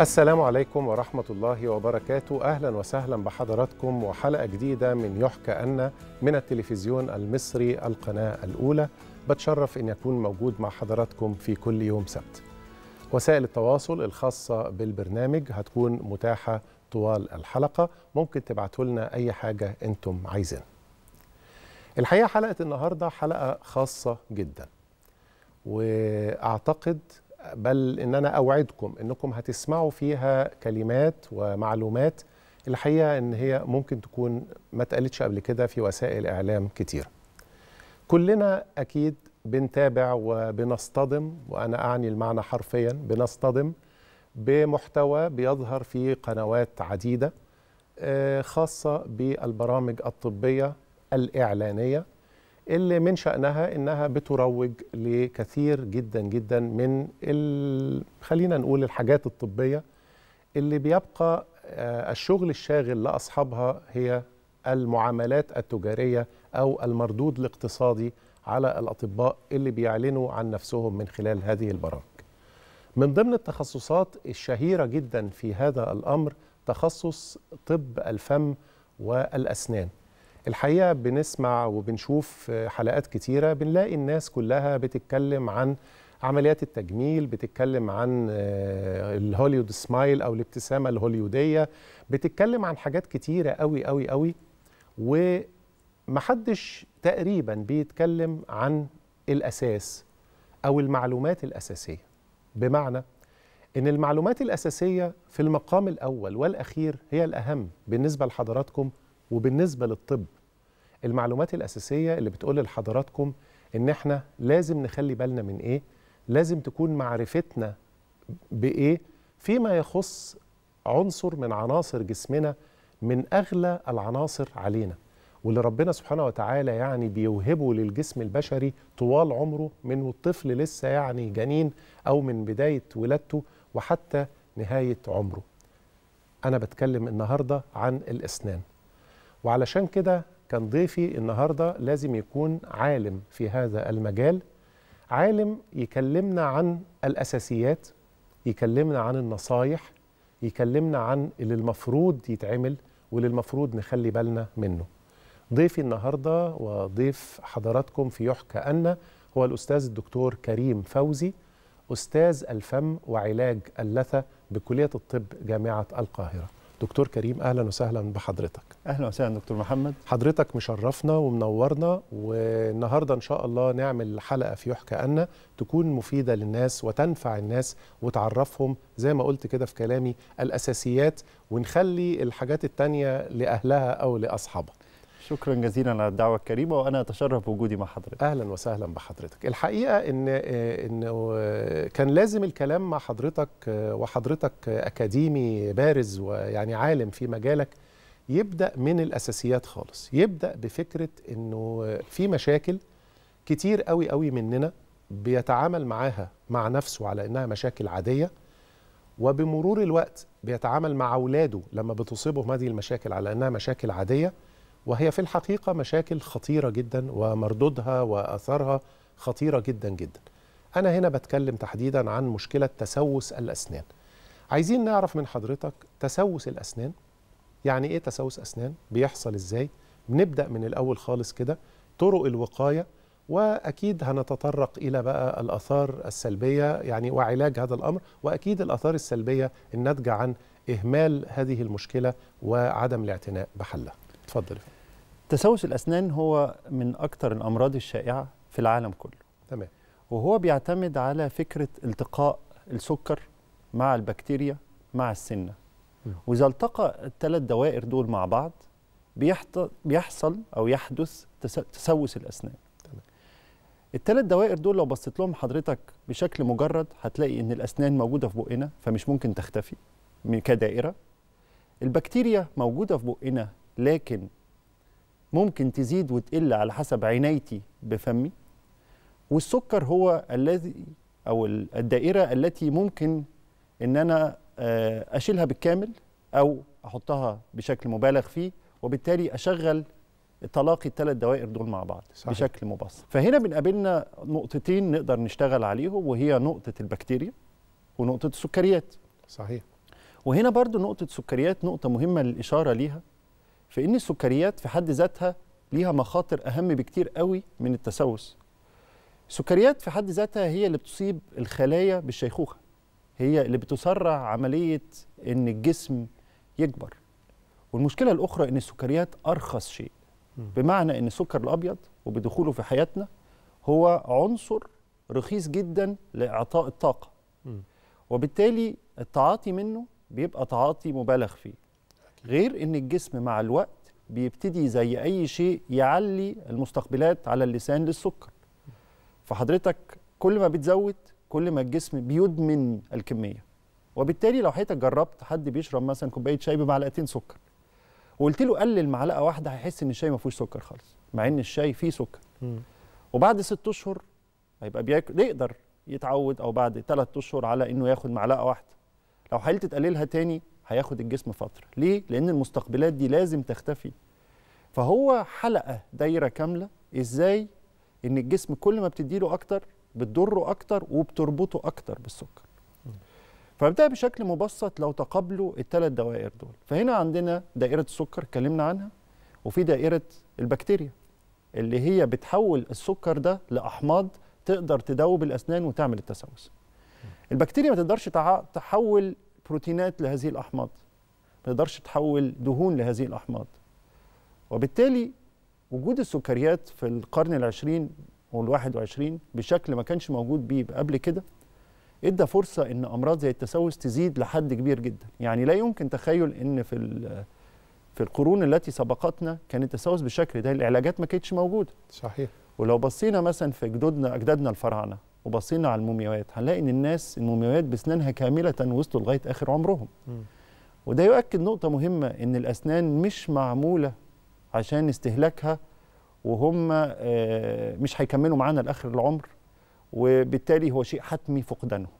السلام عليكم ورحمة الله وبركاته أهلا وسهلا بحضراتكم وحلقة جديدة من يحكى أن من التلفزيون المصري القناة الأولى بتشرف أن يكون موجود مع حضراتكم في كل يوم سبت وسائل التواصل الخاصة بالبرنامج هتكون متاحة طوال الحلقة ممكن تبعتوا لنا أي حاجة أنتم عايزينها الحقيقة حلقة النهاردة حلقة خاصة جدا وأعتقد بل ان انا اوعدكم انكم هتسمعوا فيها كلمات ومعلومات الحقيقه ان هي ممكن تكون ما اتقالتش قبل كده في وسائل اعلام كتير كلنا اكيد بنتابع وبنصطدم وانا اعني المعنى حرفيا بنصطدم بمحتوى بيظهر في قنوات عديده آه، خاصه بالبرامج الطبيه الاعلانيه اللي من شأنها إنها بتروج لكثير جدا جدا من خلينا نقول الحاجات الطبية اللي بيبقى آه، الشغل الشاغل لأصحابها هي المعاملات التجارية أو المردود الاقتصادي على الأطباء اللي بيعلنوا عن نفسهم من خلال هذه البرامج من ضمن التخصصات الشهيرة جدا في هذا الأمر تخصص طب الفم والأسنان الحقيقه بنسمع وبنشوف حلقات كتيره بنلاقي الناس كلها بتتكلم عن عمليات التجميل بتتكلم عن آه، الهوليود سمايل او الابتسامه الهوليوديه بتتكلم عن حاجات كتيره قوي قوي قوي ومحدش تقريبا بيتكلم عن الاساس او المعلومات الاساسيه بمعنى ان المعلومات الاساسيه في المقام الاول والاخير هي الاهم بالنسبه لحضراتكم وبالنسبه للطب المعلومات الاساسيه اللي بتقول لحضراتكم ان احنا لازم نخلي بالنا من ايه لازم تكون معرفتنا بايه فيما يخص عنصر من عناصر جسمنا من اغلى العناصر علينا واللي ربنا سبحانه وتعالى يعني بيوهبه للجسم البشري طوال عمره من الطفل لسه يعني جنين او من بدايه ولادته وحتى نهايه عمره. انا بتكلم النهارده عن الاسنان. وعلشان كده كان ضيفي النهارده لازم يكون عالم في هذا المجال عالم يكلمنا عن الاساسيات يكلمنا عن النصايح يكلمنا عن اللي المفروض يتعمل واللي المفروض نخلي بالنا منه ضيفي النهارده وضيف حضراتكم في يحكى أن هو الأستاذ الدكتور كريم فوزي أستاذ الفم وعلاج اللثة بكلية الطب جامعة القاهرة دكتور كريم أهلا وسهلا بحضرتك اهلا وسهلا دكتور محمد حضرتك مشرفنا ومنورنا والنهارده ان شاء الله نعمل حلقه في يحكى ان تكون مفيده للناس وتنفع الناس وتعرفهم زي ما قلت كده في كلامي الاساسيات ونخلي الحاجات التانيه لاهلها او لاصحابها شكرا جزيلا على الدعوه الكريمه وانا اتشرف بوجودي مع حضرتك اهلا وسهلا بحضرتك الحقيقه ان ان كان لازم الكلام مع حضرتك وحضرتك اكاديمي بارز ويعني عالم في مجالك يبدا من الاساسيات خالص يبدا بفكره انه في مشاكل كتير قوي قوي مننا بيتعامل معاها مع نفسه على انها مشاكل عاديه وبمرور الوقت بيتعامل مع اولاده لما بتصيبهم هذه المشاكل على انها مشاكل عاديه وهي في الحقيقه مشاكل خطيره جدا ومردودها واثارها خطيره جدا جدا انا هنا بتكلم تحديدا عن مشكله تسوس الاسنان عايزين نعرف من حضرتك تسوس الاسنان يعني ايه تسوس اسنان بيحصل ازاي بنبدا من الاول خالص كده طرق الوقايه واكيد هنتطرق الى بقى الاثار السلبيه يعني وعلاج هذا الامر واكيد الاثار السلبيه الناتجه عن اهمال هذه المشكله وعدم الاعتناء بحلها اتفضل تسوس الاسنان هو من اكثر الامراض الشائعه في العالم كله تمام وهو بيعتمد على فكره التقاء السكر مع البكتيريا مع السنه واذا التقى الثلاث دوائر دول مع بعض بيحصل او يحدث تسوس الاسنان الثلاث دوائر دول لو بصيت لهم حضرتك بشكل مجرد هتلاقي ان الاسنان موجوده في بقنا فمش ممكن تختفي من كدائره البكتيريا موجوده في بقنا لكن ممكن تزيد وتقل على حسب عنايتي بفمي والسكر هو الذي او الدائره التي ممكن ان انا آه، اشيلها بالكامل او احطها بشكل مبالغ فيه وبالتالي اشغل تلاقي الثلاث دوائر دول مع بعض صحيح. بشكل مبسط فهنا بنقابلنا نقطتين نقدر نشتغل عليهم وهي نقطه البكتيريا ونقطه السكريات صحيح وهنا برضو نقطه السكريات نقطه مهمه للاشاره ليها في ان السكريات في حد ذاتها ليها مخاطر اهم بكتير قوي من التسوس السكريات في حد ذاتها هي اللي بتصيب الخلايا بالشيخوخه هي اللي بتسرع عمليه ان الجسم يكبر والمشكله الاخرى ان السكريات ارخص شيء بمعنى ان السكر الابيض وبدخوله في حياتنا هو عنصر رخيص جدا لاعطاء الطاقه وبالتالي التعاطي منه بيبقى تعاطي مبالغ فيه غير ان الجسم مع الوقت بيبتدي زي اي شيء يعلي المستقبلات على اللسان للسكر فحضرتك كل ما بتزود كل ما الجسم بيدمن الكميه وبالتالي لو حضرتك جربت حد بيشرب مثلا كوبايه شاي بمعلقتين سكر وقلت له قلل معلقه واحده هيحس ان الشاي ما فيهوش سكر خالص مع ان الشاي فيه سكر وبعد ست اشهر هيبقى بياكل يقدر يتعود او بعد ثلاث اشهر على انه ياخد معلقه واحده لو حاولت تقللها تاني هياخد الجسم فتره ليه لان المستقبلات دي لازم تختفي فهو حلقه دايره كامله ازاي ان الجسم كل ما بتديله اكتر بتضره اكتر وبتربطه اكتر بالسكر فبدا بشكل مبسط لو تقابلوا الثلاث دوائر دول فهنا عندنا دائره السكر اتكلمنا عنها وفي دائره البكتيريا اللي هي بتحول السكر ده لاحماض تقدر تدوب الاسنان وتعمل التسوس البكتيريا ما تقدرش تحول بروتينات لهذه الاحماض ما تقدرش تحول دهون لهذه الاحماض وبالتالي وجود السكريات في القرن العشرين وال21 بشكل ما كانش موجود بيه قبل كده ادى فرصه ان امراض زي التسوس تزيد لحد كبير جدا يعني لا يمكن تخيل ان في في القرون التي سبقتنا كان التسوس بالشكل ده العلاجات ما كانتش موجوده صحيح ولو بصينا مثلا في جدودنا اجدادنا الفراعنه وبصينا على المومياوات هنلاقي ان الناس المومياوات باسنانها كامله وصلوا لغايه اخر عمرهم م. وده يؤكد نقطه مهمه ان الاسنان مش معموله عشان استهلاكها وهم آه، مش هيكملوا معانا لاخر العمر وبالتالي هو شيء حتمي فقدانهم